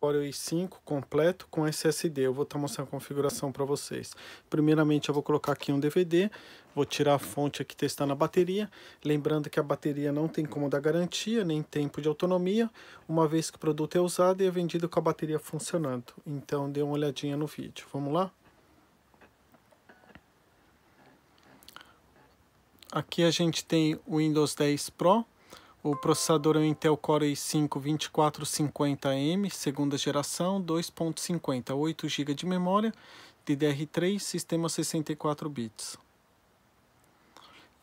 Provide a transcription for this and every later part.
Core i5 completo com SSD. Eu vou estar tá mostrando a configuração para vocês. Primeiramente eu vou colocar aqui um DVD, vou tirar a fonte aqui testar na bateria. Lembrando que a bateria não tem como dar garantia, nem tempo de autonomia, uma vez que o produto é usado e é vendido com a bateria funcionando. Então dê uma olhadinha no vídeo. Vamos lá? Aqui a gente tem o Windows 10 Pro o processador é o Intel Core i5-2450M, segunda geração, 2.50, 8 GB de memória, DDR3, sistema 64 bits.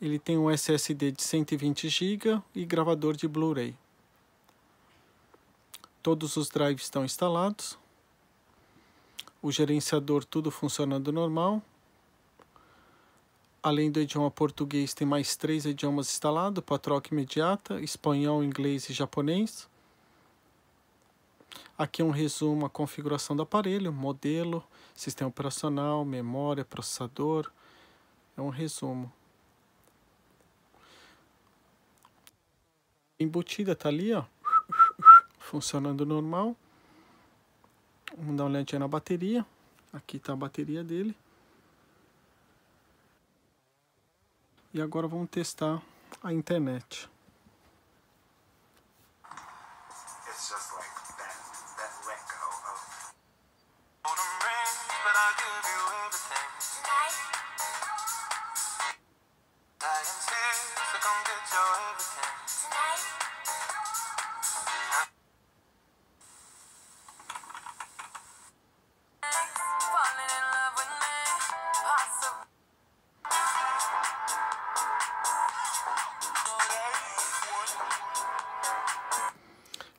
Ele tem um SSD de 120 GB e gravador de Blu-ray. Todos os drives estão instalados. O gerenciador tudo funcionando normal. Além do idioma português, tem mais três idiomas instalados para troca imediata: espanhol, inglês e japonês. Aqui é um resumo a configuração do aparelho, modelo, sistema operacional, memória, processador. É um resumo. Embutida está ali, ó. Funcionando normal. Vamos dar uma olhadinha na bateria. Aqui está a bateria dele. E agora vamos testar a internet.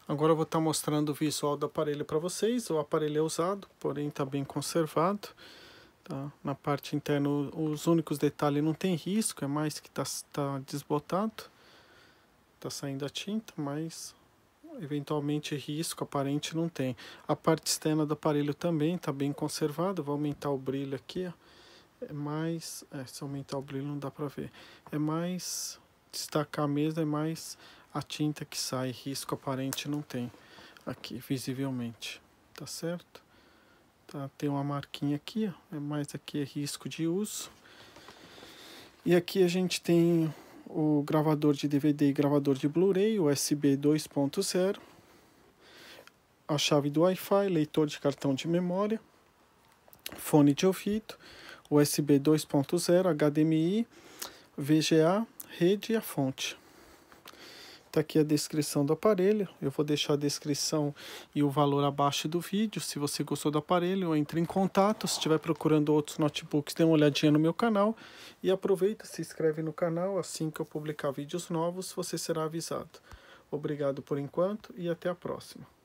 Agora eu vou estar tá mostrando o visual do aparelho para vocês. O aparelho é usado, porém está bem conservado. Tá? Na parte interna, os únicos detalhes não tem risco, é mais que está tá desbotado. Está saindo a tinta, mas eventualmente risco aparente não tem. A parte externa do aparelho também está bem conservada. Vou aumentar o brilho aqui, ó. É mais... É, se aumentar o brilho não dá para ver. É mais... Destacar mesmo, é mais a tinta que sai, risco aparente não tem aqui visivelmente, tá certo? Tá, tem uma marquinha aqui, é mas aqui é risco de uso. E aqui a gente tem o gravador de DVD e gravador de Blu-ray, USB 2.0, a chave do Wi-Fi, leitor de cartão de memória, fone de ouvido, USB 2.0, HDMI, VGA, rede e a fonte. Está aqui a descrição do aparelho. Eu vou deixar a descrição e o valor abaixo do vídeo. Se você gostou do aparelho, entre em contato. Se estiver procurando outros notebooks, dê uma olhadinha no meu canal. E aproveita, se inscreve no canal. Assim que eu publicar vídeos novos, você será avisado. Obrigado por enquanto e até a próxima.